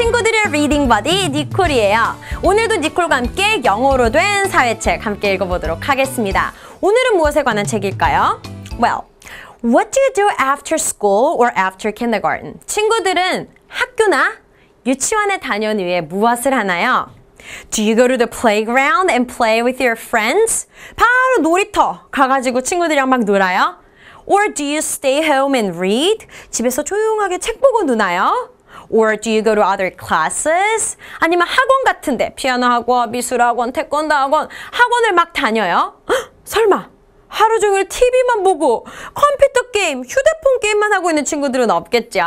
친구들의 리딩 바디 니콜이에요. 오늘도 니콜과 함께 영어로 된 사회책 함께 읽어보도록 하겠습니다. 오늘은 무엇에 관한 책일까요? Well, what do you do after school or after kindergarten? 친구들은 학교나 유치원에 다녀온 후에 무엇을 하나요? Do you go to the playground and play with your friends? 바로 놀이터 가가지고 친구들이랑 막 놀아요? Or do you stay home and read? 집에서 조용하게 책 보고 노나요? Or do you go to other classes? 아니면 학원 같은데 피아노 학원, 미술 학원, 태권도 학원 학원을 막 다녀요. 헉, 설마 하루 종일 TV만 보고 컴퓨터 게임, 휴대폰 게임만 하고 있는 친구들은 없겠죠?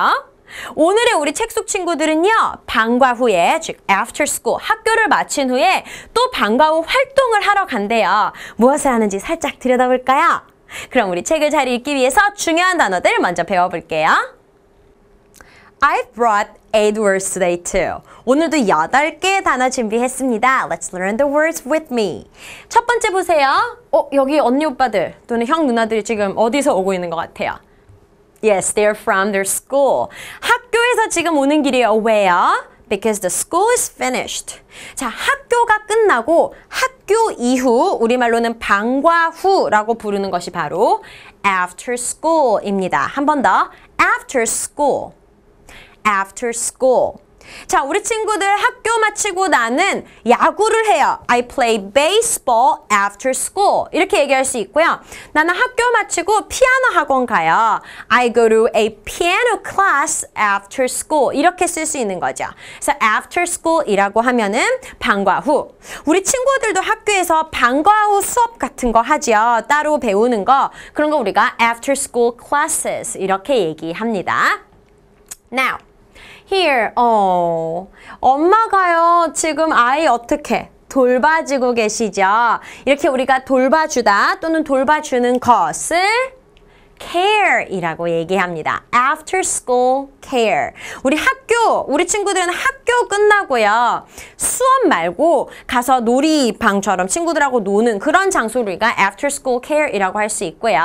오늘의 우리 책 속 친구들은요 방과 후에 즉 after school 학교를 마친 후에 또 방과 후 활동을 하러 간대요 무엇을 하는지 살짝 들여다볼까요? 그럼 우리 책을 잘 읽기 위해서 중요한 단어들 먼저 배워볼게요 I've brought eight words today too. 오늘도 여덟 개의 단어 준비했습니다. Let's learn the words with me. 첫 번째 보세요. 어, 여기 언니 오빠들 또는 형 누나들이 지금 어디서 오고 있는 것 같아요? Yes, they're from their school. 학교에서 지금 오는 길이에요. 왜요? Because the school is finished. 자, 학교가 끝나고 학교 이후 우리말로는 방과 후라고 부르는 것이 바로 after school입니다. 한 번 더. after school. after school. 자, 우리 친구들 학교 마치고 나는 야구를 해요. I play baseball after school. 이렇게 얘기할 수 있고요. 나는 학교 마치고 피아노 학원 가요. I go to a piano class after school. 이렇게 쓸 수 있는 거죠. 그래서 after school이라고 하면은 방과 후. 우리 친구들도 학교에서 방과 후 수업 같은 거 하지요. 따로 배우는 거. 그런 거 우리가 after school classes 이렇게 얘기합니다. Now here. 어. 엄마가요. 지금 아이 어떻게 돌봐주고 계시죠? 이렇게 우리가 돌봐주다 또는 돌봐주는 것을 care이라고 얘기합니다. After school care. 우리 학교, 우리 친구들은 학교 끝나고요. 수업 말고 가서 놀이방처럼 친구들하고 노는 그런 장소를 우리가 after school care이라고 할 수 있고요.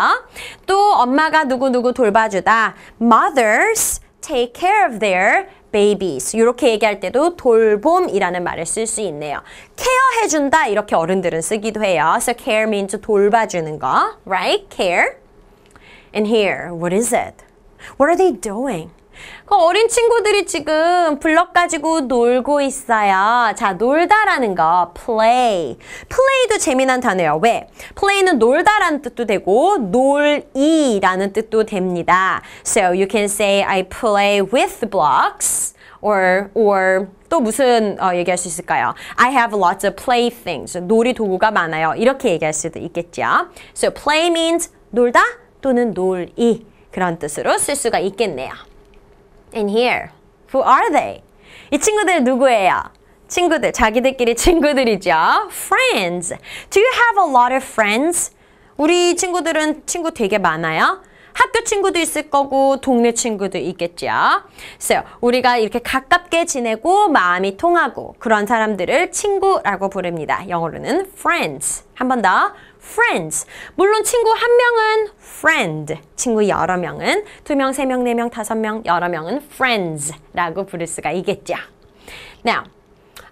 또 엄마가 누구누구 돌봐주다. Mothers take care of their babies 이렇게 얘기할 때도 돌봄이라는 말을 쓸 수 있네요. 케어해준다 이렇게 어른들은 쓰기도 해요. So care means 돌봐주는 거, right? Care. And here, what is it? What are they doing? 그 어린 친구들이 지금 블럭 가지고 놀고 있어요. 자, 놀다라는 거 play. play도 재미난 단어예요. 왜? play는 놀다라는 뜻도 되고 놀이라는 뜻도 됩니다. So you can say I play with blocks or or 또 무슨 어, 얘기할 수 있을까요? I have lots of playthings. 놀이 도구가 많아요. 이렇게 얘기할 수도 있겠죠. So play means 놀다 또는 놀이 그런 뜻으로 쓸 수가 있겠네요. in here? Who are they? 이 친구들 누구예요? 친구들, 자기들끼리 친구들이죠. Friends. Do you have a lot of friends? 우리 친구들은 친구 되게 많아요. 학교 친구도 있을 거고 동네 친구도 있겠죠. 그래 우리가 이렇게 가깝게 지내고 마음이 통하고 그런 사람들을 친구라고 부릅니다. 영어로는 friends. 한 번 더. friends. 물론 친구 한 명은 friend. 친구 여러 명은 두 명, 세 명, 네 명, 다섯 명, 여러 명은 friends라고 부를 수가 있겠죠. Now,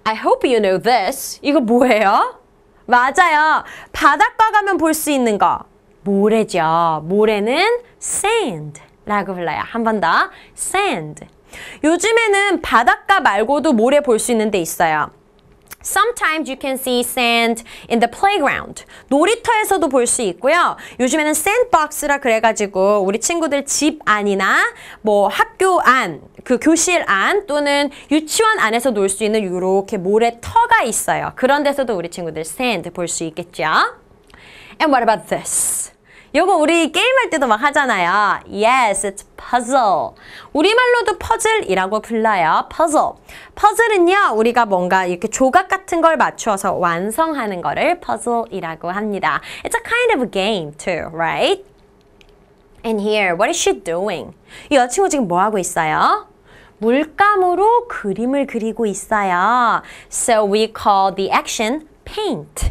I hope you know this. 이거 뭐예요? 맞아요. 바닷가 가면 볼 수 있는 거. 모래죠. 모래는 sand라고 불러요. 한 번 더. sand. 요즘에는 바닷가 말고도 모래 볼 수 있는 데 있어요. Sometimes you can see sand in the playground. 놀이터에서도 볼 수 있고요. 요즘에는 sandbox라 그래가지고 우리 친구들 집 안이나 뭐 학교 안, 그 교실 안 또는 유치원 안에서 놀 수 있는 이렇게 모래터가 있어요. 그런 데서도 우리 친구들 sand 볼 수 있겠죠. And what about this? 요거 우리 게임할 때도 막 하잖아요. Yes, it's puzzle. 우리말로도 퍼즐이라고 불러요. puzzle. 퍼즐은요, 우리가 뭔가 이렇게 조각 같은 걸 맞추어서 완성하는 거를 puzzle이라고 합니다. It's a kind of a game too, right? And here, what is she doing? 이 여자친구 지금 뭐 하고 있어요? 물감으로 그림을 그리고 있어요. So we call the action paint.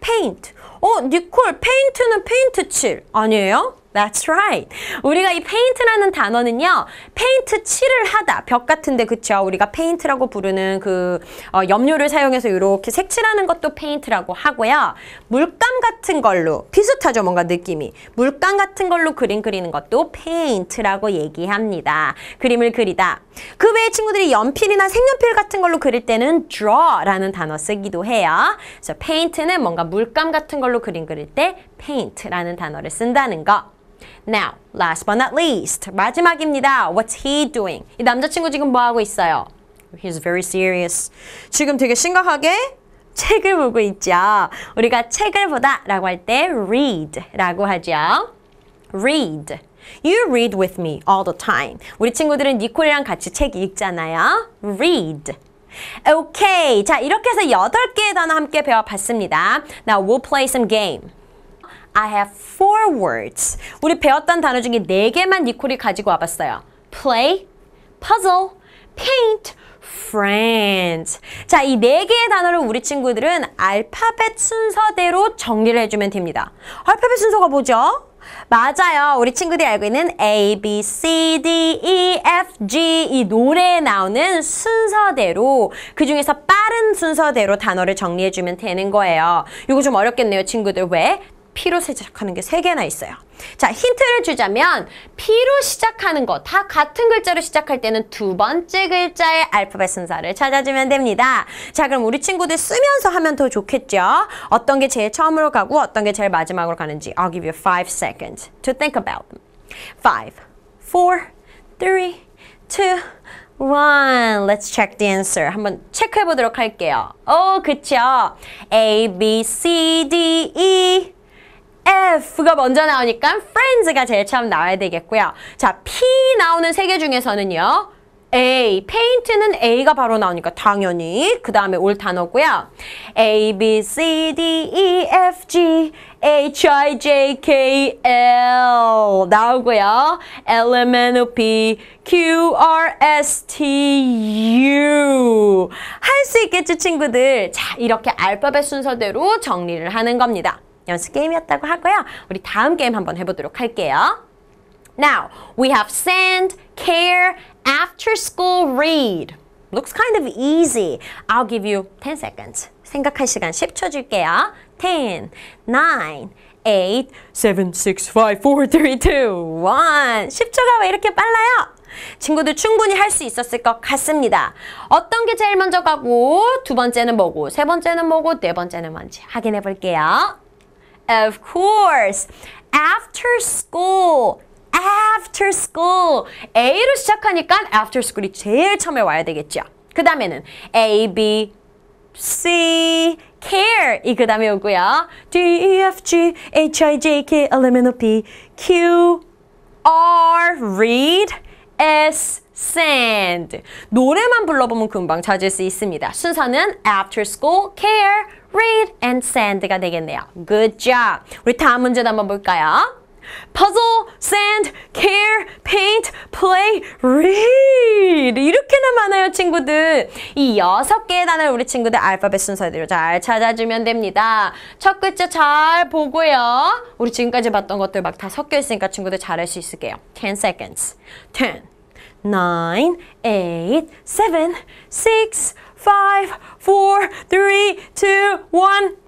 paint. 어, 니콜, 페인트는 페인트 칠 아니에요? That's right. 우리가 이 페인트라는 단어는요. 페인트 칠을 하다. 벽 같은데 그쵸? 우리가 페인트라고 부르는 그 어, 염료를 사용해서 이렇게 색칠하는 것도 페인트라고 하고요. 물감 같은 걸로 비슷하죠? 뭔가 느낌이. 물감 같은 걸로 그림 그리는 것도 페인트라고 얘기합니다. 그림을 그리다. 그 외에 친구들이 연필이나 색연필 같은 걸로 그릴 때는 draw라는 단어 쓰기도 해요. 그래서 페인트는 뭔가 물감 같은 걸로 그림 그릴 때페인트라는 단어를 쓴다는 거. Now, last but not least. 마지막입니다. What's he doing? 이 남자친구 지금 뭐 하고 있어요? He's very serious. 지금 되게 심각하게 책을 보고 있죠. 우리가 책을 보다 라고 할 때 read 라고 하죠. read. You read with me all the time. 우리 친구들은 니콜이랑 같이 책 읽잖아요. read. Okay. 자, 이렇게 해서 여덟 개의 단어 함께 배워봤습니다. Now we'll play some game. I have four words. 우리 배웠던 단어 중에 네 개만 니콜이 가지고 와봤어요. play, puzzle, paint, friends. 자, 이 네 개의 단어를 우리 친구들은 알파벳 순서대로 정리를 해주면 됩니다. 알파벳 순서가 뭐죠? 맞아요. 우리 친구들이 알고 있는 A, B, C, D, E, F, G 이 노래에 나오는 순서대로 그 중에서 빠른 순서대로 단어를 정리해주면 되는 거예요. 이거 좀 어렵겠네요, 친구들. 왜? P로 시작하는 게 세개나 있어요. 자, 힌트를 주자면 P로 시작하는 거, 다 같은 글자로 시작할 때는 두 번째 글자의 알파벳 순서를 찾아주면 됩니다. 자, 그럼 우리 친구들 쓰면서 하면 더 좋겠죠? 어떤 게 제일 처음으로 가고 어떤 게 제일 마지막으로 가는지 I'll give you five seconds to think about them. Five, f Let's check the answer. 한번 체크해 보도록 할게요. 오, 그쵸? A, B, C, D, E. F가 먼저 나오니까 friends가 제일 처음 나와야 되겠고요. 자, P 나오는 세 개 중에서는요. A, 페인트는 A가 바로 나오니까 당연히 그 다음에 올 단어고요. A, B, C, D, E, F, G, H, I, J, K, L 나오고요. L, M, N, O, P, Q, R, S, T, U 할 수 있겠죠 친구들? 자 이렇게 알파벳 순서대로 정리를 하는 겁니다. 연습 게임이었다고 하고요. 우리 다음 게임 한번 해보도록 할게요. Now, we have send, care, after school read. Looks kind of easy. I'll give you 10 seconds. 생각할 시간 10초 줄게요. 10, 9, 8, 7, 6, 5, 4, 3, 2, 1. 10초가 왜 이렇게 빨라요? 친구들 충분히 할 수 있었을 것 같습니다. 어떤 게 제일 먼저 가고 두 번째는 뭐고 세 번째는 뭐고 네 번째는 뭔지 확인해 볼게요. Of course. After school. After school. A로 시작하니까 after school이 제일 처음에 와야 되겠죠. 그 다음에는 A, B, C, care 이그 다음에 오고요. D, E, F, G, H, I, J, K, L, M, N, O, P, Q, R, read, S, send. 노래만 불러보면 금방 찾을 수 있습니다. 순서는 after school, care, read and send가 되겠네요. Good job. 우리 다음 문제도 한번 볼까요? puzzle, sand, care, paint, play, read 이렇게나 많아요 친구들 이 여섯 개의 단어를 우리 친구들 알파벳 순서대로 잘 찾아주면 됩니다 첫 글자 잘 보고요 우리 지금까지 봤던 것들 막 다 섞여 있으니까 친구들 잘할 수 있을게요 10 seconds 10 9 8 7 6 five, four,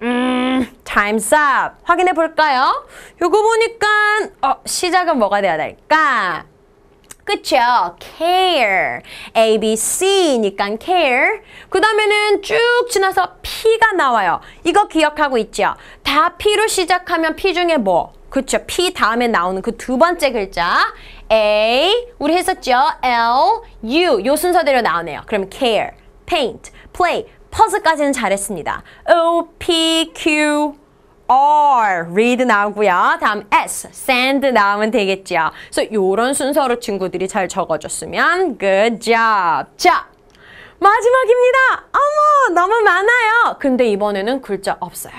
음, time's up. 확인해 볼까요? 요거 보니까 어, 시작은 뭐가 돼야 될까? 그쵸? care. A, B, C니까 care. 그 다음에는 쭉 지나서 P가 나와요. 이거 기억하고 있죠? 다 P로 시작하면 P 중에 뭐? 그쵸? P 다음에 나오는 그 두 번째 글자. A, 우리 했었죠? L, U. 요 순서대로 나오네요. 그럼 care. paint, play, 퍼즈까지는 잘했습니다. O, P, Q, R, read 나오고요. 다음 S, send 나오면 되겠죠. 그래서 이런 순서로 친구들이 잘 적어줬으면 good job. 자, 마지막입니다. 어머, 너무 많아요. 근데 이번에는 글자 없어요.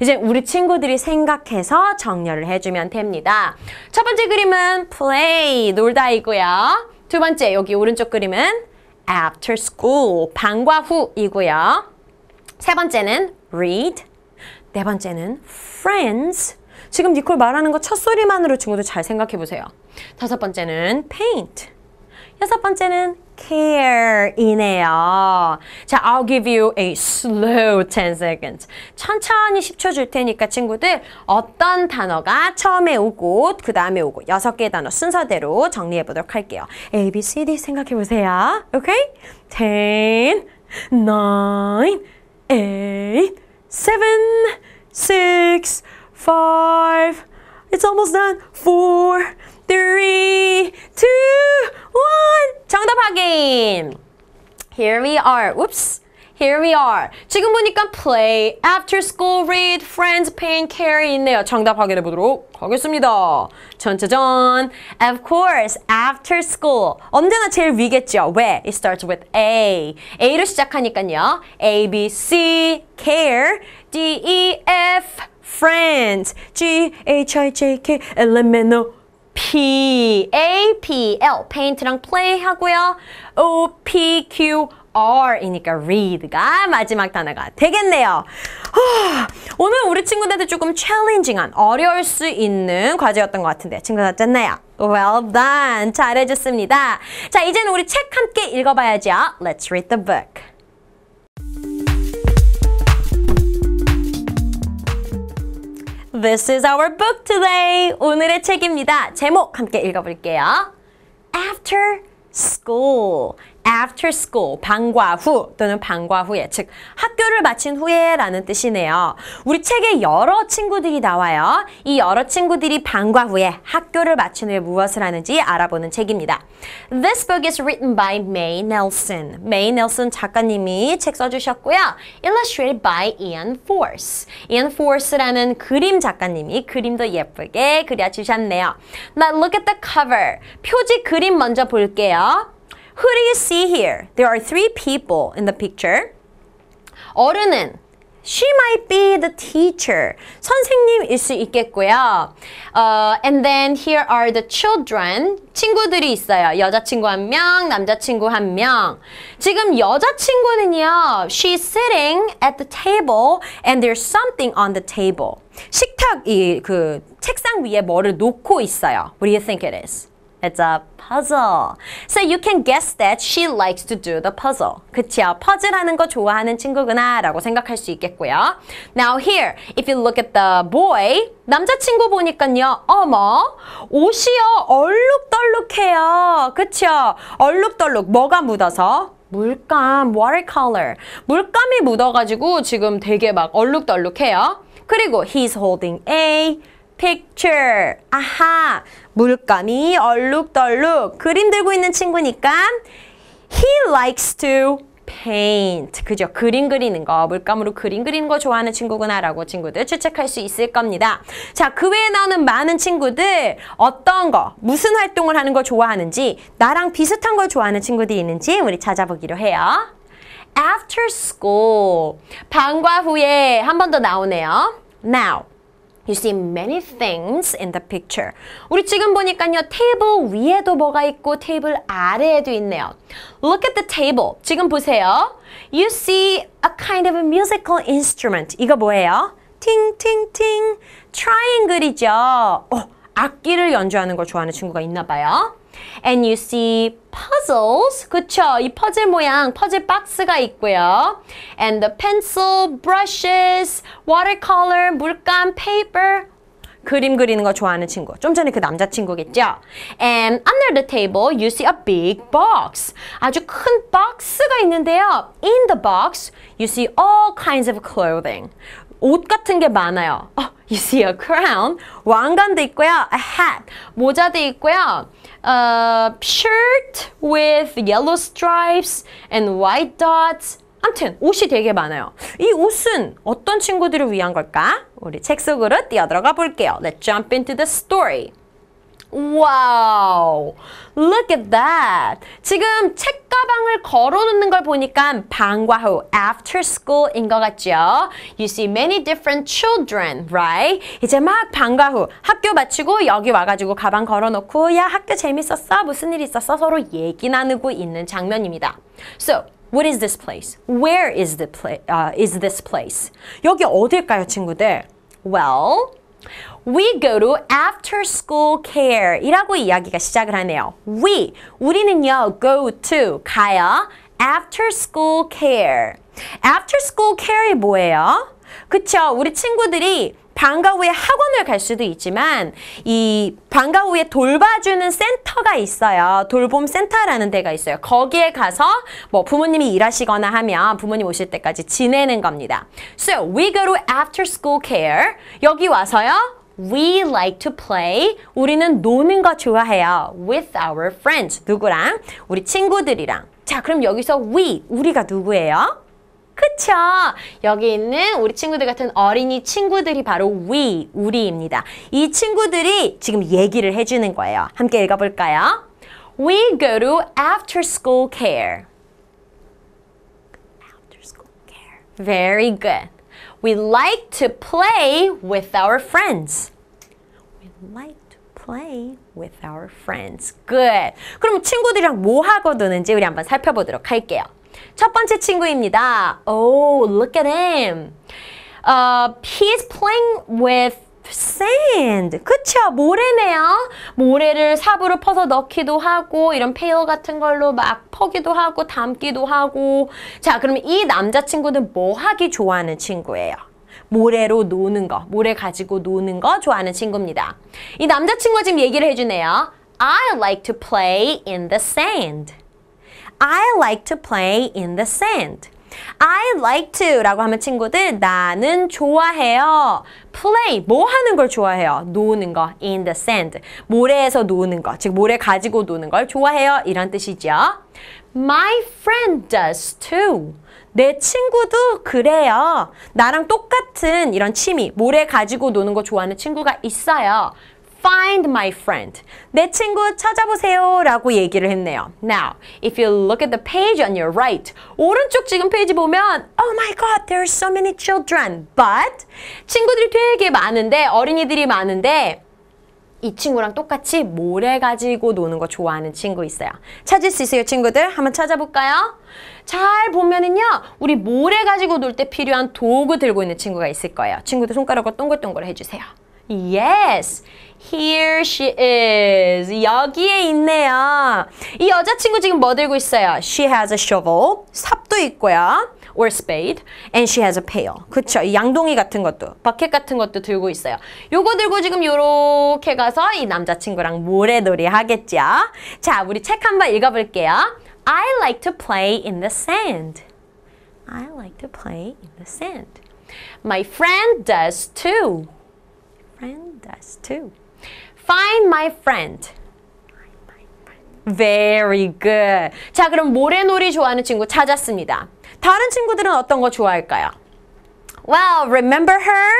이제 우리 친구들이 생각해서 정렬을 해주면 됩니다. 첫 번째 그림은 play, 놀다이고요. 두 번째, 여기 오른쪽 그림은 after school. 방과 후이고요. 세 번째는 read. 네 번째는 friends. 지금 니콜 말하는 거 첫소리만으로 친구들 잘 생각해보세요. 다섯 번째는 paint. 여섯 번째는 care이네요. 자, I'll give you a slow 10 seconds. 천천히 10초 줄 테니까 친구들 어떤 단어가 처음에 오고 그 다음에 오고 여섯 개의 단어 순서대로 정리해 보도록 할게요. A, B, C, D 생각해 보세요. 오케이? Okay? 10, 9, 8, 7, 6, 5, It's almost done. Four, three, two, one. 정답 확인. Here we are. w h Oops. Here we are. 지금 보니까 play, after school, read, friends, p a i n carry 있네요. 정답 확인해 보도록 하겠습니다. 천체전 Of course, after school. 언제나 제일 위겠죠. 왜? It starts with A. A로 시작하니까요. A, B, C, care, D, E, F. friends. G H I J K L M N O P A P L paint랑 play 하고요. O P Q R이니까 read가 마지막 단어가 되겠네요. 오늘 우리 친구들한테 조금 챌린징한 어려울 수 있는 과제였던 것 같은데 친구들 어땠나요? Well done! 잘해줬습니다. 자, 이제는 우리 책 함께 읽어봐야죠. Let's read the book. This is our book today. 오늘의 책입니다. 제목 함께 읽어볼게요. After school. after school, 방과 후 또는 방과 후에, 즉 학교를 마친 후에 라는 뜻이네요. 우리 책에 여러 친구들이 나와요. 이 여러 친구들이 방과 후에 학교를 마친 후에 무엇을 하는지 알아보는 책입니다. This book is written by May Nelson. May Nelson 작가님이 책 써주셨고요. Illustrated by Ian Force. Ian Force라는 그림 작가님이 그림도 예쁘게 그려주셨네요. Now look at the cover. 표지 그림 먼저 볼게요. Who do you see here? There are three people in the picture. 어른은 She might be the teacher. 선생님일 수 있겠고요. Uh, and then here are the children. 친구들이 있어요. 여자친구 한 명, 남자친구 한 명. 지금 여자친구는요. She's sitting at the table and there's something on the table. 식탁, 이, 그, 책상 위에 뭐를 놓고 있어요. What do you think it is? It's a puzzle. So you can guess that she likes to do the puzzle. 그치요? 퍼즐하는 거 좋아하는 친구구나 라고 생각할 수 있겠고요. Now here, if you look at the boy, 남자친구 보니깐요 어머, 옷이요 얼룩덜룩해요. 그치요? 얼룩덜룩 뭐가 묻어서? 물감, watercolor. 물감이 묻어가지고 지금 되게 막 얼룩덜룩해요. 그리고 he's holding a picture. 아하, 물감이 얼룩덜룩 그림 들고 있는 친구니까 he likes to paint. 그죠? 그림 그리는 거, 물감으로 그림 그리는 거 좋아하는 친구구나라고 친구들 추측할 수 있을 겁니다. 자, 그 외에 나오는 많은 친구들 어떤 거, 무슨 활동을 하는 거 좋아하는지 나랑 비슷한 걸 좋아하는 친구들이 있는지 우리 찾아보기로 해요. After school. 방과 후에 한 번 더 나오네요. Now. You see many things in the picture. 우리 지금 보니까요. 테이블 위에도 뭐가 있고 테이블 아래에도 있네요. Look at the table. 지금 보세요. You see a kind of a musical instrument. 이거 뭐예요? 팅팅팅 트라이앵글이죠. 어, 악기를 연주하는 걸 좋아하는 친구가 있나 봐요. And you see puzzles. 그쵸? 이 퍼즐 모양, 퍼즐 박스가 있고요. And the pencil, brushes, watercolor, 물감, paper. 그림 그리는 거 좋아하는 친구. 좀 전에 그 남자친구겠죠? And under the table, you see a big box. 아주 큰 박스가 있는데요. In the box, you see all kinds of clothing. 옷 같은 게 많아요. 어, you see a crown. 왕관도 있고요. A hat. 모자도 있고요. Uh, shirt with yellow stripes and white dots. 아무튼 옷이 되게 많아요. 이 옷은 어떤 친구들을 위한 걸까? 우리 책 속으로 뛰어들어가 볼게요. Let's jump into the story. 와우. Look at that. 지금 책가방을 걸어놓는 걸 보니까 방과 후 after school인 것 같죠? You see many different children, right? 이제 막 방과 후 학교 마치고 여기 와가지고 가방 걸어놓고 야 학교 재밌었어? 무슨 일 있었어? 서로 얘기 나누고 있는 장면입니다. So, what is this place? Where is, the pla uh, is this place? 여기 어딜까요, 친구들? Well, We go to after school care 이라고 이야기가 시작을 하네요. We, 우리는요, go to, 가요. after school care. after school care이 뭐예요? 그쵸, 우리 친구들이 방과 후에 학원을 갈 수도 있지만 이 방과 후에 돌봐주는 센터가 있어요. 돌봄 센터라는 데가 있어요. 거기에 가서 뭐 부모님이 일하시거나 하면 부모님 오실 때까지 지내는 겁니다. So we go to after school care. 여기 와서요. We like to play. 우리는 노는 거 좋아해요. With our friends. 누구랑? 우리 친구들이랑. 자, 그럼 여기서 we, 우리가 누구예요? 그쵸? 여기 있는 우리 친구들 같은 어린이 친구들이 바로 we, 우리입니다. 이 친구들이 지금 얘기를 해주는 거예요. 함께 읽어볼까요? We go to after school care. After school care. Very good. We like to play with our friends. We like to play with our friends. Good. 그럼 친구들이랑 뭐 하고 노는지 우리 한번 살펴보도록 할게요. 첫 번째 친구입니다. Oh, look at him. Uh, he's playing with sand. 그쵸? 모래네요. 모래를 삽으로 퍼서 넣기도 하고 이런 페어 같은 걸로 막 퍼기도 하고 담기도 하고 자그러면이 남자친구는 뭐 하기 좋아하는 친구예요? 모래로 노는 거, 모래 가지고 노는 거 좋아하는 친구입니다. 이 남자친구가 지금 얘기를 해주네요. I like to play in the sand. I like to play in the sand. I like to 라고 하면 친구들 나는 좋아해요. play 뭐 하는 걸 좋아해요? 노는 거 in the sand 모래에서 노는 거즉 모래 가지고 노는 걸 좋아해요 이런 뜻이죠. My friend does too. 내 친구도 그래요. 나랑 똑같은 이런 취미, 모래 가지고 노는 거 좋아하는 친구가 있어요. find my friend. 내 친구 찾아보세요 라고 얘기를 했네요. Now, if you look at the page on your right, 오른쪽 지금 페이지 보면 Oh my god, there are so many children. But 친구들이 되게 많은데, 어린이들이 많은데 이 친구랑 똑같이 모래 가지고 노는 거 좋아하는 친구 있어요. 찾을 수 있어요, 친구들? 한번 찾아볼까요? 잘 보면은요, 우리 모래 가지고 놀 때 필요한 도구 들고 있는 친구가 있을 거예요. 친구들 손가락을 동글동글 해주세요. Yes, Here she is. 여기에 있네요. 이 여자친구 지금 뭐 들고 있어요? She has a shovel. 삽도 있고요. or spade. And she has a pail. 그쵸? 이 양동이 같은 것도, 버켓 같은 것도 들고 있어요. 요거 들고 지금 요렇게 가서 이 남자친구랑 모래놀이 하겠죠? 자, 우리 책 한 번 읽어볼게요. I like to play in the sand. I like to play in the sand. My friend does too. Friend does too. Find my friend. Very good. 자, 그럼 모래놀이 좋아하는 친구 찾았습니다. 다른 친구들은 어떤 거 좋아할까요? Well, remember her?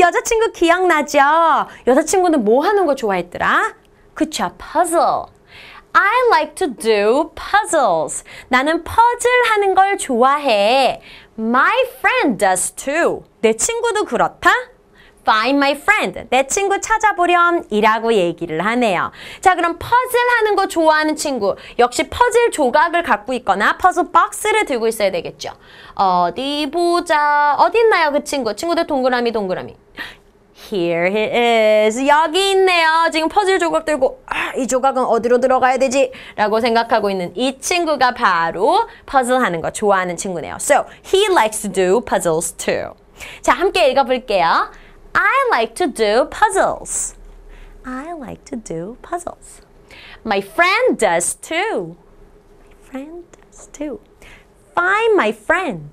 여자친구 기억나죠? 여자친구는 뭐 하는 거 좋아했더라? 그쵸, puzzle. I like to do puzzles. 나는 퍼즐 하는 걸 좋아해. My friend does too. 내 친구도 그렇다? find my friend. 내 친구 찾아보렴 이라고 얘기를 하네요. 자 그럼 퍼즐 하는 거 좋아하는 친구 역시 퍼즐 조각을 갖고 있거나 퍼즐 박스를 들고 있어야 되겠죠. 어디 보자. 어딨나요 그 친구. 친구들 동그라미 동그라미. Here he is. 여기 있네요. 지금 퍼즐 조각 들고 아, 이 조각은 어디로 들어가야 되지? 라고 생각하고 있는 이 친구가 바로 퍼즐 하는 거 좋아하는 친구네요. So, he likes to do puzzles too. 자, 함께 읽어볼게요. I like to do puzzles. I like to do puzzles. My friend does too. My friend does too. Find my friend.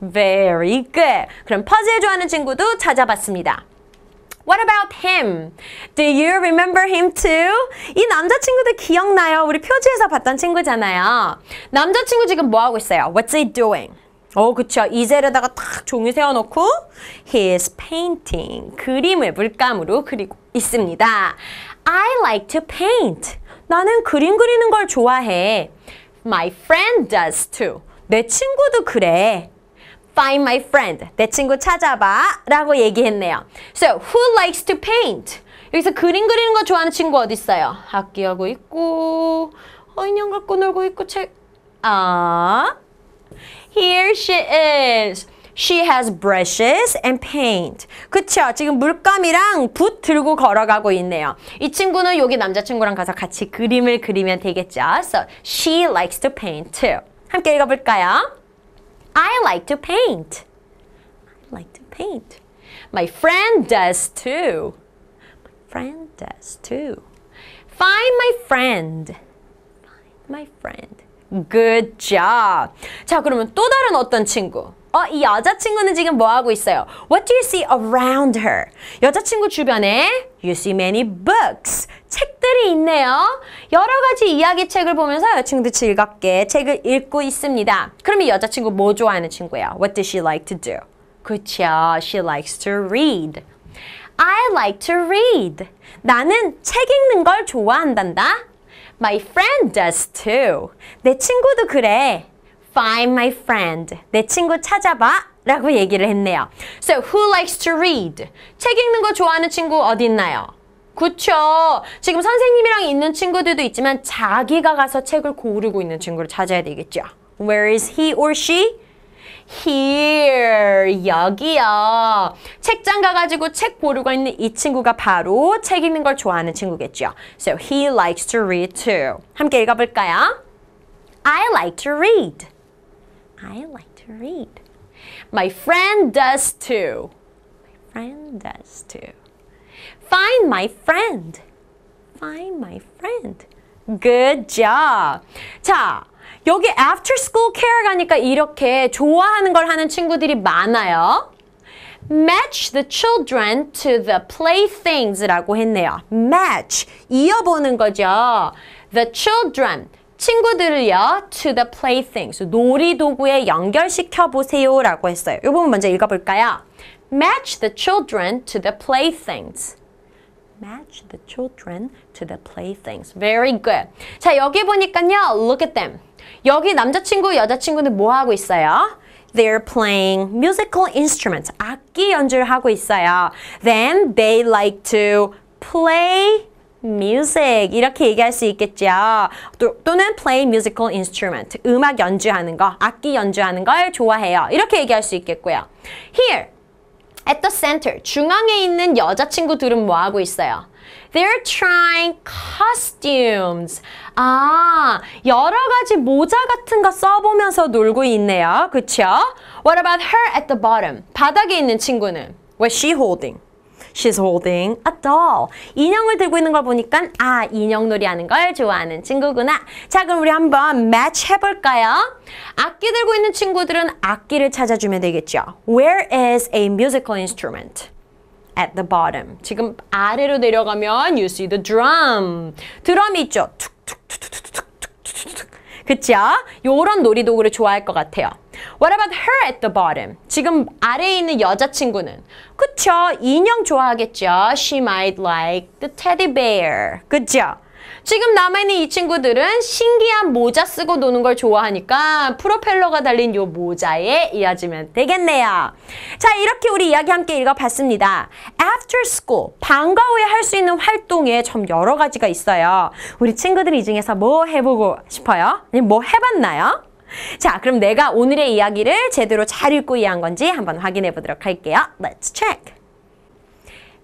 Very good. 그럼 퍼즐 좋아하는 친구도 찾아봤습니다. What about him? Do you remember him too? 이 남자친구도 기억나요? 우리 표지에서 봤던 친구잖아요. 남자친구 지금 뭐하고 있어요? What's he doing? 어, 그쵸. 이젤에다가 탁 종이 세워놓고 his painting, 그림을 물감으로 그리고 있습니다. I like to paint. 나는 그림 그리는 걸 좋아해. My friend does too. 내 친구도 그래. Find my friend. 내 친구 찾아봐. 라고 얘기했네요. So, who likes to paint? 여기서 그림 그리는 거 좋아하는 친구 어디 있어요? 악기하고 있고, 어, 인형 갖고 놀고 있고, 책, 아, Here she is. She has brushes and paint. 그쵸? 지금 물감이랑 붓 들고 걸어가고 있네요. 이 친구는 여기 남자친구랑 가서 같이 그림을 그리면 되겠죠? So she likes to paint too. 함께 읽어볼까요? I like to paint. I like to paint. My friend does too. My friend does too. Find my friend. Find my friend. Good job. 자, 그러면 또 다른 어떤 친구. 어, 이 여자친구는 지금 뭐 하고 있어요? What do you see around her? 여자친구 주변에 you see many books. 책들이 있네요. 여러 가지 이야기 책을 보면서 여자친구도 즐겁게 책을 읽고 있습니다. 그럼 이 여자친구 뭐 좋아하는 친구예요? What does she like to do? 그쵸, she likes to read. I like to read. 나는 책 읽는 걸 좋아한단다. My friend does too. 내 친구도 그래. Find my friend. 내 친구 찾아봐. 라고 얘기를 했네요. So, who likes to read? 책 읽는 거 좋아하는 친구 어디 있나요? 그쵸. 지금 선생님이랑 있는 친구들도 있지만 자기가 가서 책을 고르고 있는 친구를 찾아야 되겠죠. Where is he or she? here 여기요. 책장 가가지고 책 보르고 있는 이 친구가 바로 책 읽는 걸 좋아하는 친구겠죠. So he likes to read too. 함께 읽어볼까요? I like to read. I like to read. My friend does too. My friend does too. Find my friend. Find my friend. Good job. 자, 여기 after school care 가니까 이렇게 좋아하는 걸 하는 친구들이 많아요. match the children to the playthings라고 했네요. match, 이어보는 거죠. the children, 친구들을요, to the playthings, 놀이도구에 연결시켜 보세요 라고 했어요. 이 부분 먼저 읽어볼까요? match the children to the playthings. match the children to the playthings. Very good. 자, 여기 보니까요, look at them. 여기 남자친구, 여자친구는 뭐 하고 있어요? They're playing musical instruments. 악기 연주를 하고 있어요. Then they like to play music 이렇게 얘기할 수 있겠죠. 또, 는 play musical instrument 음악 연주하는 거, 악기 연주하는 걸 좋아해요. 이렇게 얘기할 수 있겠고요. Here at the center 중앙에 있는 여자친구들은 뭐 하고 있어요? They're trying costumes. 아, 여러 가지 모자 같은 거 써보면서 놀고 있네요. 그쵸? What about her at the bottom? 바닥에 있는 친구는 What's she holding? She's holding a doll. 인형을 들고 있는 걸 보니까 아, 인형놀이 하는 걸 좋아하는 친구구나. 자, 그럼 우리 한번 매치 해볼까요? 악기 들고 있는 친구들은 악기를 찾아주면 되겠죠. Where is a musical instrument? at the bottom. 지금 아래로 내려가면 you see the drum. 드럼 있죠? 툭툭툭툭툭툭툭툭. 그쵸? 요런 놀이도구를 좋아할 것 같아요. What about her at the bottom? 지금 아래에 있는 여자친구는 그쵸? 인형 좋아하겠죠? She might like the teddy bear. 그쵸? 지금 남아있는 이 친구들은 신기한 모자 쓰고 노는 걸 좋아하니까 프로펠러가 달린 요 모자에 이어지면 되겠네요. 자, 이렇게 우리 이야기 함께 읽어봤습니다. After school, 방과 후에 할 수 있는 활동에 좀 여러 가지가 있어요. 우리 친구들이 이 중에서 뭐 해보고 싶어요? 아니면 뭐 해봤나요? 자, 그럼 내가 오늘의 이야기를 제대로 잘 읽고 이해한 건지 한번 확인해 보도록 할게요. Let's check!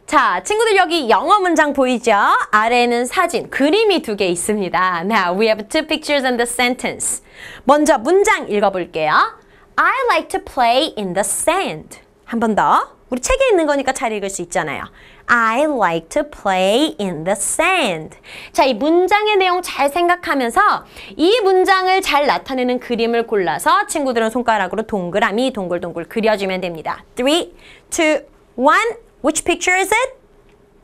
자, 친구들 여기 영어 문장 보이죠? 아래에는 사진, 그림이 두 개 있습니다. Now we have two pictures and the sentence. 먼저 문장 읽어볼게요. I like to play in the sand. 한 번 더. 우리 책에 있는 거니까 잘 읽을 수 있잖아요. I like to play in the sand. 자, 이 문장의 내용 잘 생각하면서 이 문장을 잘 나타내는 그림을 골라서 친구들은 손가락으로 동그라미 동글동글 그려주면 됩니다. 3, 2, 1. Which picture is it?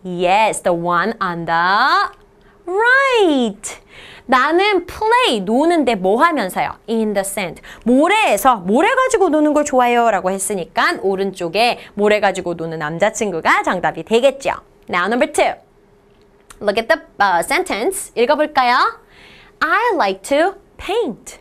Yes, the one on the right. 나는 play, 노는데 뭐 하면서요? In the sand. 모래에서 모래 가지고 노는 걸 좋아해요 라고 했으니까 오른쪽에 모래 가지고 노는 남자친구가 정답이 되겠죠. Now number two. Look at the uh, sentence. 읽어볼까요? I like to paint.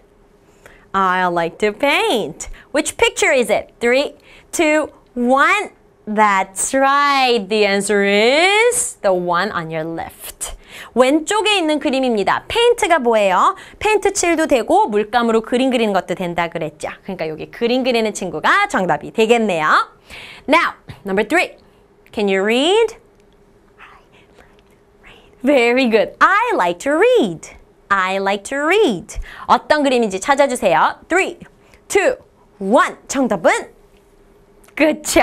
I like to paint. Which picture is it? Three, two, one. That's right. The answer is the one on your left. 왼쪽에 있는 그림입니다. 페인트가 뭐예요? 페인트 칠도 되고 물감으로 그림 그리는 것도 된다 그랬죠. 그러니까 여기 그림 그리는 친구가 정답이 되겠네요. Now, number three. Can you read? Very good. I like to read. I like to read. 어떤 그림인지 찾아주세요. 3, 2, 1. 정답은 그쵸?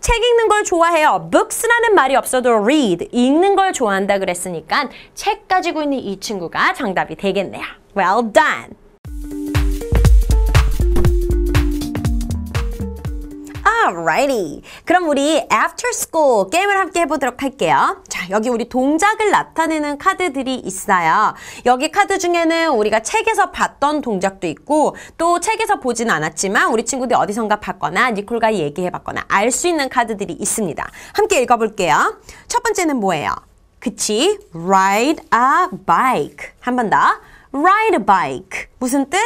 책 읽는 걸 좋아해요. books라는 말이 없어도 read, 읽는 걸 좋아한다 그랬으니까 책 가지고 있는 이 친구가 정답이 되겠네요. Well done! Alrighty. 그럼 우리 after school 게임을 함께 해보도록 할게요. 자, 여기 우리 동작을 나타내는 카드들이 있어요. 여기 카드 중에는 우리가 책에서 봤던 동작도 있고 또 책에서 보진 않았지만 우리 친구들이 어디선가 봤거나 니콜과 얘기해봤거나 알 수 있는 카드들이 있습니다. 함께 읽어볼게요. 첫 번째는 뭐예요? 그치? Ride a bike. 한 번 더. Ride a bike. 무슨 뜻?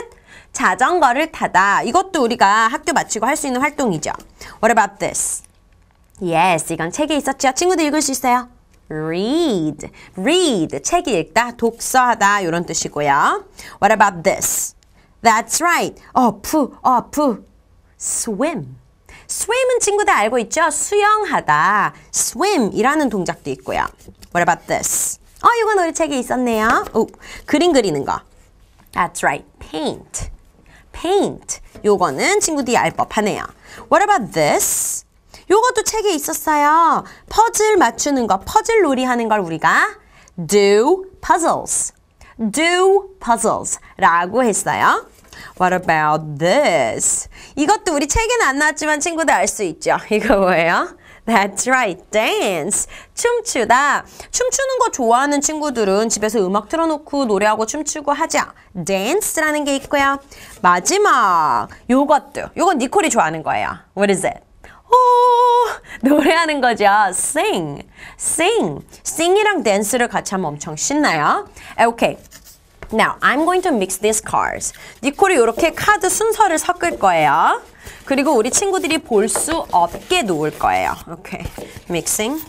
자전거를 타다. 이것도 우리가 학교 마치고 할 수 있는 활동이죠. What about this? Yes, 이건 책에 있었죠. 친구들 읽을 수 있어요. read, read, 책 읽다, 독서하다 이런 뜻이고요. What about this? That's right. 어프, 어프. swim. swim은 친구들 알고 있죠? 수영하다. swim이라는 동작도 있고요. What about this? 어, 이건 우리 책에 있었네요. 오, 그림 그리는 거. That's right. paint. paint. 요거는 친구들이 알 법하네요. What about this? 요것도 책에 있었어요. 퍼즐 맞추는 거, 퍼즐 놀이 하는 걸 우리가 do puzzles, do puzzles 라고 했어요. What about this? 이것도 우리 책에는 안 나왔지만 친구들 알 수 있죠. 이거 뭐예요? That's right, dance. 춤추다. 춤추는 거 좋아하는 친구들은 집에서 음악 틀어놓고 노래하고 춤추고 하자 dance라는 게 있고요. 마지막, 요것도. 요건 니콜이 좋아하는 거예요. What is it? 오, 노래하는 거죠. sing, sing. sing이랑 dance를 같이 하면 엄청 신나요. Okay. Now, I'm going to mix these cards. 니콜이 이렇게 카드 순서를 섞을 거예요. 그리고 우리 친구들이 볼 수 없게 놓을 거예요. 이렇게 mixing,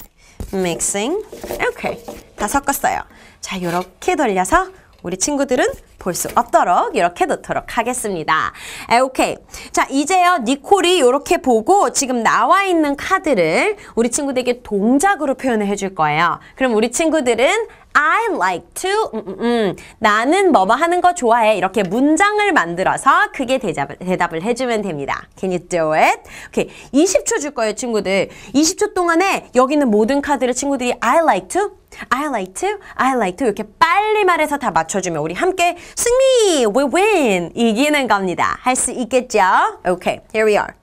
이다 섞었어요. 자, 이렇게 돌려서 우리 친구들은 볼 수 없도록 이렇게 놓도록 하겠습니다. 에, 오케이. 자, 이제요. 니콜이 이렇게 보고 지금 나와 있는 카드를 우리 친구들에게 동작으로 표현을 해줄 거예요. 그럼 우리 친구들은 I like to 음, 음, 음, 나는 뭐뭐 하는 거 좋아해 이렇게 문장을 만들어서 크게 대답 대답을 해주면 됩니다. Can you do it? 오케이 20초 줄 거예요 친구들 20초 동안에 여기 있는 모든 카드를 친구들이 I like to I like to, I like to 이렇게 빨리 말해서 다 맞춰주면 우리 함께 승리, we win 이기는 겁니다. 할 수 있겠죠? Okay, here we are.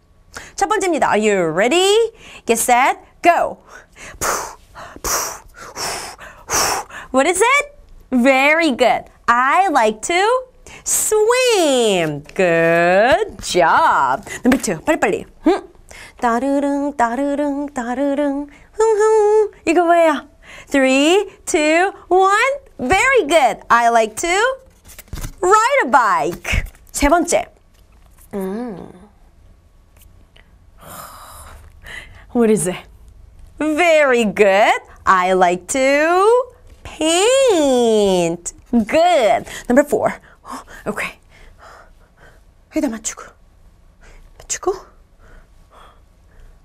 첫 번째입니다. Are you ready? Get set, go. What is it? Very good. I like to swim. Good job. Number two. 빨리빨리. 따르릉 따르릉 따르릉 흥흥 이거 뭐예요? three, two, one. Very good. I like to ride a bike. 세 번째. Mm. What is it? Very good. I like to paint. Good. Number four. Okay. 회다 맞추고. 맞추고.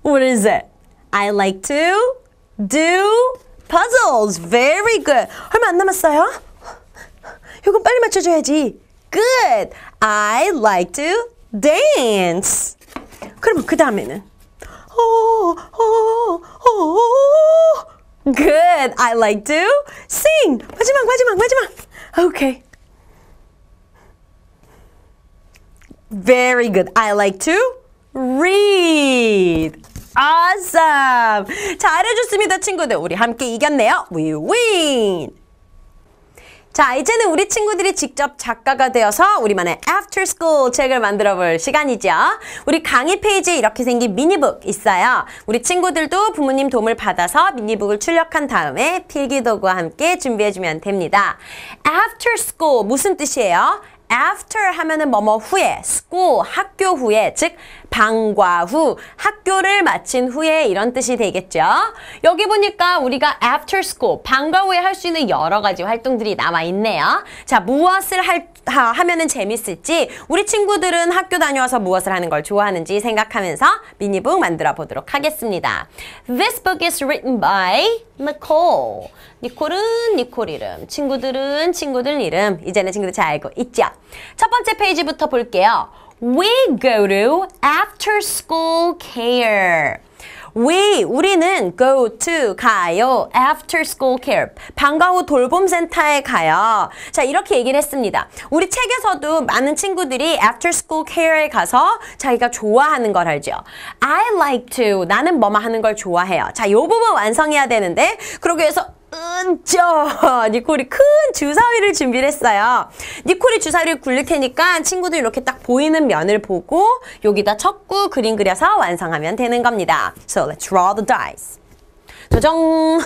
What is it? I like to do Puzzles. Very good. 얼마 안 남았어요? 이건 빨리 맞춰줘야지. Good. I like to dance. 그럼 그 다음에는 Oh, oh, oh. Good. I like to sing. 마지막 마지막 마지막. Okay. Very good. I like to read. Awesome! 잘해줬습니다, 친구들. 우리 함께 이겼네요. We win! 자, 이제는 우리 친구들이 직접 작가가 되어서 우리만의 After School 책을 만들어 볼 시간이죠. 우리 강의 페이지에 이렇게 생긴 미니북 있어요. 우리 친구들도 부모님 도움을 받아서 미니북을 출력한 다음에 필기도구와 함께 준비해 주면 됩니다. After School 무슨 뜻이에요? after 하면은 뭐 뭐 후에, school 학교 후에, 즉 방과 후, 학교를 마친 후에 이런 뜻이 되겠죠. 여기 보니까 우리가 after school, 방과 후에 할 수 있는 여러 가지 활동들이 남아 있네요. 자, 무엇을 할 하면은 재밌을지 우리 친구들은 학교 다녀와서 무엇을 하는 걸 좋아하는지 생각하면서 미니북 만들어 보도록 하겠습니다. This book is written by Nicole. 니콜은 니콜 이름, 친구들은 친구들 이름. 이제는 친구들 잘 알고 있죠? 첫 번째 페이지부터 볼게요. We go to after school care. We, 우리는 go to, 가요. After school care, 방과 후 돌봄센터에 가요. 자, 이렇게 얘기를 했습니다. 우리 책에서도 많은 친구들이 after school care에 가서 자기가 좋아하는 걸 알죠. I like to, 나는 뭐뭐 하는 걸 좋아해요. 자, 요 부분 완성해야 되는데, 그러기 위해서 은죠 니콜이 큰 주사위를 준비를 했어요 니콜이 주사위를 굴릴 테니까 친구들 이렇게 딱 보이는 면을 보고 여기다 쳤고 그림 그려서 완성하면 되는 겁니다 So let's r o l the dice 조정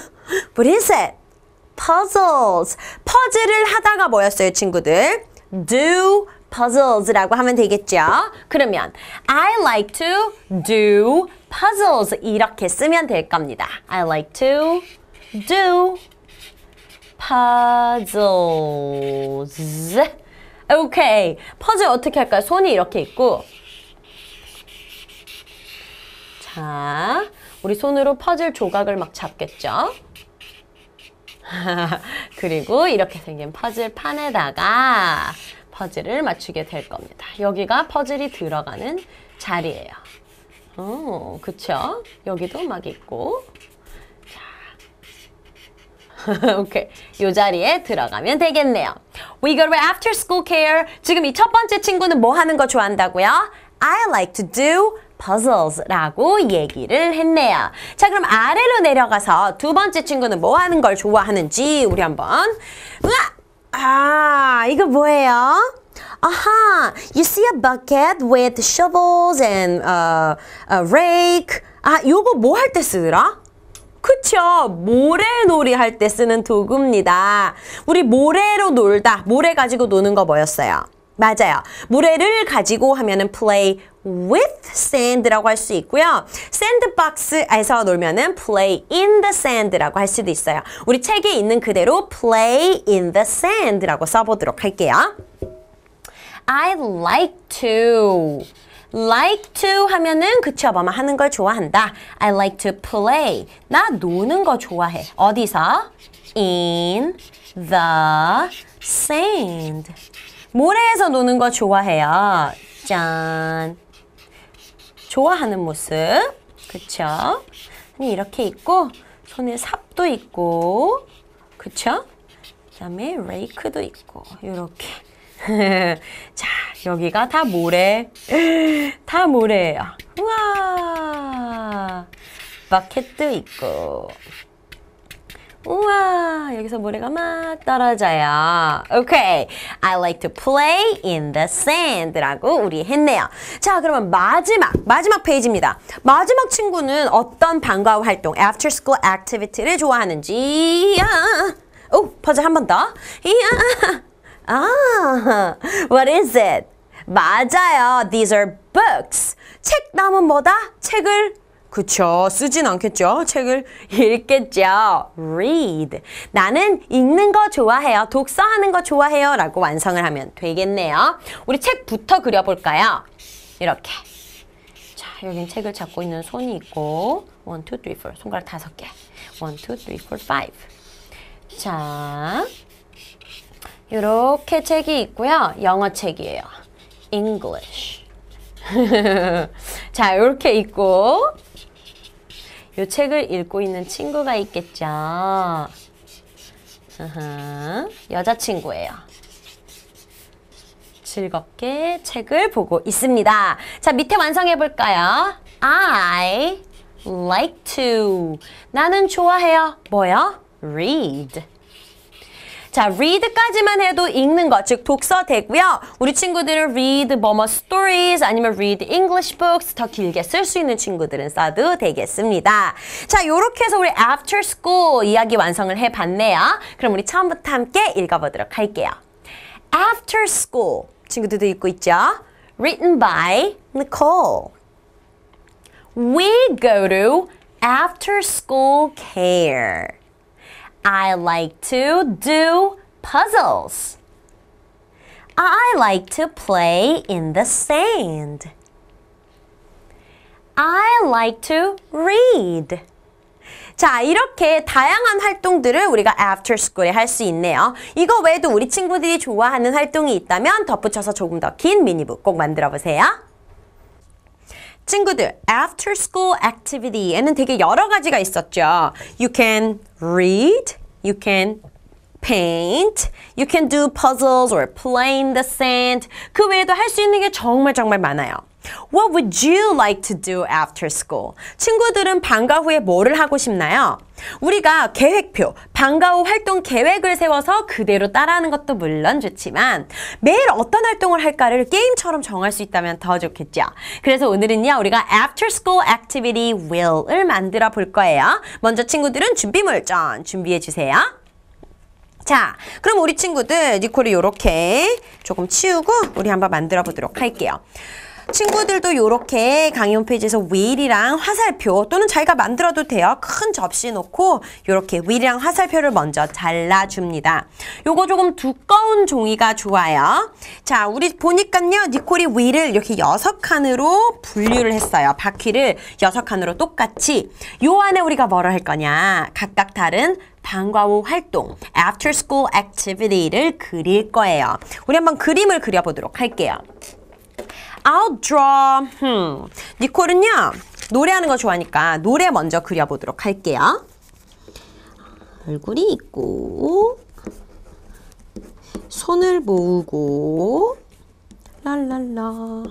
What is it? Puzzles 퍼즐을 하다가 뭐였어요 친구들? Do puzzles라고 하면 되겠죠 그러면 I like to do puzzles 이렇게 쓰면 될 겁니다 I like to do puzzles. 오케이. 퍼즐 어떻게 할까요? 손이 이렇게 있고. 자, 우리 손으로 퍼즐 조각을 막 잡겠죠? 그리고 이렇게 생긴 퍼즐 판에다가 퍼즐을 맞추게 될 겁니다. 여기가 퍼즐이 들어가는 자리예요. 어, 그쵸? 여기도 막 있고. 오케이. 요 자리에 들어가면 되겠네요. We go to after school care. 지금 이 첫 번째 친구는 뭐 하는 거 좋아한다고요? I like to do puzzles라고 얘기를 했네요. 자, 그럼 아래로 내려가서 두 번째 친구는 뭐 하는 걸 좋아하는지 우리 한번 으악! 아, 이거 뭐예요? 아하, you see a bucket with shovels and uh, a rake. 아, 요거 뭐 할 때 쓰더라? 그쵸? 모래놀이 할 때 쓰는 도구입니다. 우리 모래로 놀다, 모래 가지고 노는 거 뭐였어요? 맞아요. 모래를 가지고 하면은 play with sand라고 할 수 있고요. 샌드박스에서 놀면은 play in the sand라고 할 수도 있어요. 우리 책에 있는 그대로 play in the sand라고 써보도록 할게요. I like to. like to 하면은 그쵸뭐버 하는 걸 좋아한다. I like to play. 나 노는 거 좋아해. 어디서? in the sand. 모래에서 노는 거 좋아해요. 짠. 좋아하는 모습. 그쵸? 이렇게 있고 손에 삽도 있고 그쵸? 그 다음에 레이크도 있고 이렇게 자, 여기가 다 모래. 다 모래예요. 우와. 마켓도 있고. 우와, 여기서 모래가 막 떨어져요. 오케이. I like to play in the sand라고 우리 했네요. 자, 그러면 마지막, 마지막 페이지입니다. 마지막 친구는 어떤 방과 후 활동, after school activity를 좋아하는지. 오, 퍼즐 한 번 더. 이야. 아, what is it? 맞아요. These are books. 책 남은 뭐다? 책을 그쵸. 쓰진 않겠죠. 책을 읽겠죠. read. 나는 읽는 거 좋아해요. 독서하는 거 좋아해요. 라고 완성을 하면 되겠네요. 우리 책부터 그려볼까요? 이렇게. 자, 여긴 책을 잡고 있는 손이 있고 1, 2, 3, 4. 손가락 다섯 개. 1, 2, 3, 4, 5. 자, 이렇게 책이 있고요. 영어 책이에요. English. 자, 이렇게 있고 이 책을 읽고 있는 친구가 있겠죠. 여자친구예요. 즐겁게 책을 보고 있습니다. 자, 밑에 완성해 볼까요? I like to. 나는 좋아해요. 뭐요? read. 자, read까지만 해도 읽는 것, 즉 독서 되고요. 우리 친구들은 read 뭐뭐 stories 아니면 read English books 더 길게 쓸 수 있는 친구들은 써도 되겠습니다. 자, 이렇게 해서 우리 after school 이야기 완성을 해봤네요. 그럼 우리 처음부터 함께 읽어보도록 할게요. After school 친구들도 읽고 있죠? Written by Nicole. We go to after school care. I like to do puzzles. I like to play in the sand. I like to read. 자, 이렇게 다양한 활동들을 우리가 after school에 할 수 있네요. 이거 외에도 우리 친구들이 좋아하는 활동이 있다면 덧붙여서 조금 더 긴 미니북 꼭 만들어 보세요. 친구들, after school activity에는 되게 여러 가지가 있었죠. You can read, you can paint, you can do puzzles or play in the sand. 그 외에도 할 수 있는 게 정말 정말 많아요. What would you like to do after school? 친구들은 방과 후에 뭐를 하고 싶나요? 우리가 계획표, 방과 후 활동 계획을 세워서 그대로 따라하는 것도 물론 좋지만 매일 어떤 활동을 할까를 게임처럼 정할 수 있다면 더 좋겠죠. 그래서 오늘은요, 우리가 After School Activity Will을 만들어 볼 거예요. 먼저 친구들은 준비물 전 준비해 주세요. 자, 그럼 우리 친구들 니콜이 이렇게 조금 치우고 우리 한번 만들어 보도록 할게요. 친구들도 이렇게 강의홈 페이지에서 윌이랑 화살표 또는 자기가 만들어도 돼요. 큰 접시 놓고 이렇게 윌이랑 화살표를 먼저 잘라줍니다. 요거 조금 두꺼운 종이가 좋아요. 자, 우리 보니까요. 니콜이 윌을 이렇게 여섯 칸으로 분류를 했어요. 바퀴를 여섯 칸으로 똑같이 요 안에 우리가 뭐를 할 거냐. 각각 다른 방과 후 활동, after school activity를 그릴 거예요. 우리 한번 그림을 그려보도록 할게요. outdraw. 흠. Hmm. 니콜은요. 노래하는 거 좋아하니까 노래 먼저 그려보도록 할게요. 얼굴이 있고 손을 모으고 랄랄라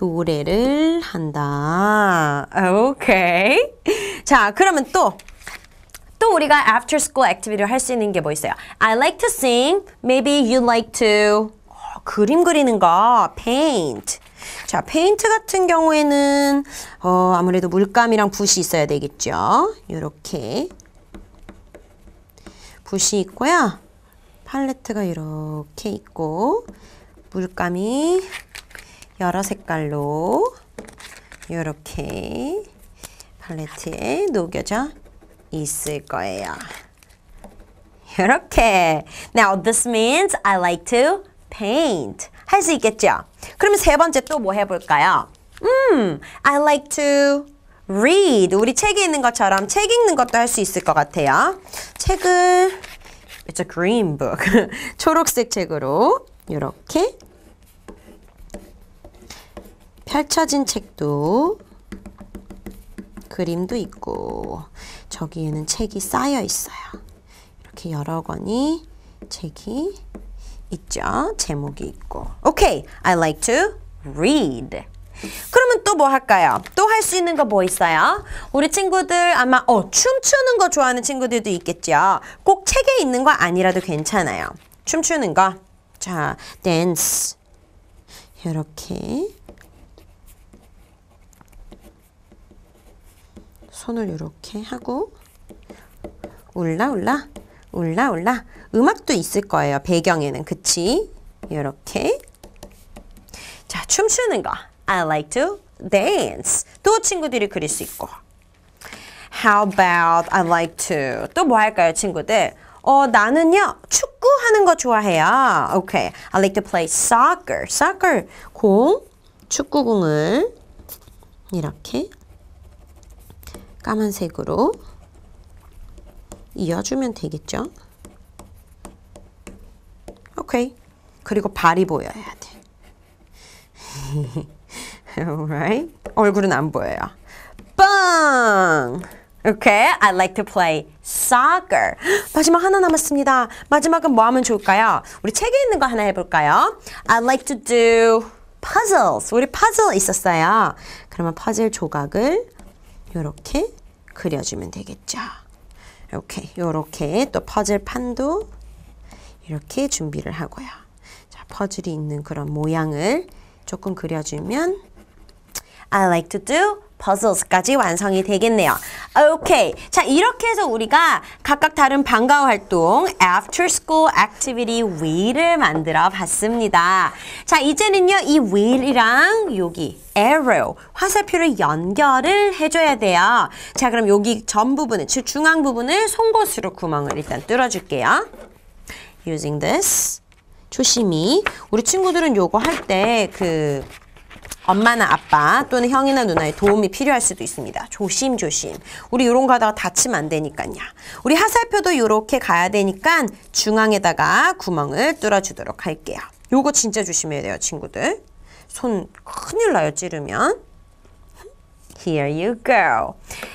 노래를 한다. 오케이. 자, 그러면 또 또 우리가 after school activity를 할 수 있는 게 뭐 있어요? I like to sing. Maybe you like to 그림 그리는 거 paint 자 페인트 같은 경우에는 어, 아무래도 물감이랑 붓이 있어야 되겠죠 이렇게 붓이 있고요 팔레트가 이렇게 있고 물감이 여러 색깔로 이렇게 팔레트에 녹여져 있을 거예요. 이렇게. Now this means I like to paint 할 수 있겠죠? 그러세 번째 또 뭐 해볼까요? 음, I like to read. 우리 책에 있는 것처럼 책 읽는 것도 할 수 있을 것 같아요. 책을 It's a green book. 초록색 책으로 이렇게 펼쳐진 책도 그림도 있고 저기에는 책이 쌓여 있어요. 이렇게 여러 권이 책이 있죠. 제목이 있고. Okay. I like to read. 그러면 또 뭐 할까요? 또 할 수 있는 거 뭐 있어요? 우리 친구들 아마 어 춤추는 거 좋아하는 친구들도 있겠죠. 꼭 책에 있는 거 아니라도 괜찮아요. 춤추는 거. 자, 댄스. 이렇게 손을 이렇게 하고 올라 올라 올라 올라 음악도 있을 거예요 배경에는 그치 이렇게 자 춤추는 거 I like to dance 또 친구들이 그릴 수 있고 How about I like to 또 뭐 할까요 친구들 어 나는요 축구하는 거 좋아해요 okay. I like to play soccer soccer 공 축구공을 이렇게 까만색으로 이어주면 되겠죠. 오케이. 그리고 발이 보여야 돼. Alright. 얼굴은 안 보여요. 빵! Okay, I like to play soccer. 마지막 하나 남았습니다. 마지막은 뭐 하면 좋을까요? 우리 책에 있는 거 하나 해볼까요? I like to do puzzles. 우리 퍼즐 있었어요. 그러면 퍼즐 조각을 이렇게 그려주면 되겠죠. 이렇게 이렇게 또 퍼즐 판도 이렇게 준비를 하고요. 자, 퍼즐이 있는 그런 모양을 조금 그려주면 I like to do puzzles까지 완성이 되겠네요. 오케이. 자, 이렇게 해서 우리가 각각 다른 방과 활동, after school activity w h e l 을 만들어 봤습니다. 자, 이제는요, 이 w h e l 이랑 여기 arrow, 화살표를 연결을 해줘야 돼요. 자, 그럼 여기 전 부분을, 즉 중앙 부분을 송곳으로 구멍을 일단 뚫어줄게요. using this. 조심히. 우리 친구들은 요거 할 때 그, 엄마나 아빠 또는 형이나 누나의 도움이 필요할 수도 있습니다. 조심조심. 우리 이런 거 하다가 다치면 안 되니까요. 우리 화살표도 이렇게 가야 되니까 중앙에다가 구멍을 뚫어주도록 할게요. 요거 진짜 조심해야 돼요, 친구들. 손 큰일 나요, 찌르면. Here you go.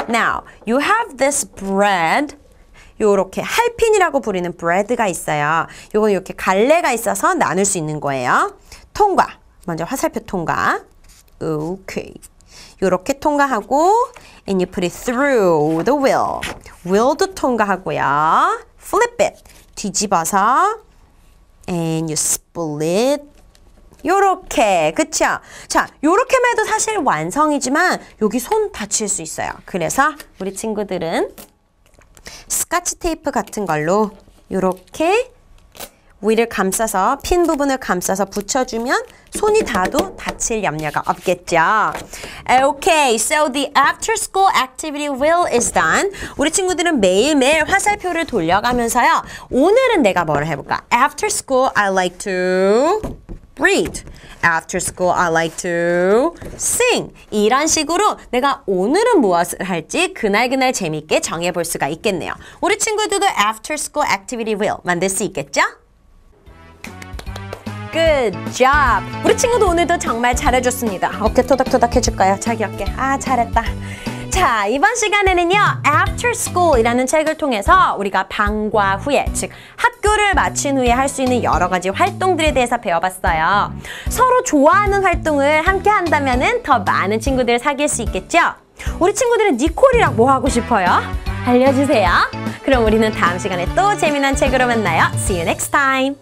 Now, you have this bread. 요렇게 할핀이라고 부르는 브레드가 있어요. 요건 이렇게 갈래가 있어서 나눌 수 있는 거예요. 통과. 먼저 화살표 통과. 오케이. 요렇게 통과하고 and you put it through the wheel. wheel도 통과하고요. flip it. 뒤집어서 and you split 요렇게 그쵸? 자 요렇게만 해도 사실 완성이지만 여기 손 다칠 수 있어요 그래서 우리 친구들은 스카치 테이프 같은 걸로 요렇게 위를 감싸서 핀 부분을 감싸서 붙여주면 손이 닿아도 다칠 염려가 없겠죠. Okay, so the after school activity will is done. 우리 친구들은 매일매일 화살표를 돌려가면서요. 오늘은 내가 뭐를 해볼까? After school, I like to read. After school, I like to sing. 이런 식으로 내가 오늘은 무엇을 할지 그날그날 재미있게 정해볼 수가 있겠네요. 우리 친구들도 after school activity will 만들 수 있겠죠? Good job. 우리 친구도 오늘도 정말 잘해줬습니다. 어깨 토닥토닥 해줄까요? 자기 어깨. 아, 잘했다. 자, 이번 시간에는요. After School이라는 책을 통해서 우리가 방과 후에, 즉 학교를 마친 후에 할 수 있는 여러 가지 활동들에 대해서 배워봤어요. 서로 좋아하는 활동을 함께 한다면 더 많은 친구들 사귈 수 있겠죠? 우리 친구들은 니콜이랑 뭐 하고 싶어요? 알려주세요. 그럼 우리는 다음 시간에 또 재미난 책으로 만나요. See you next time.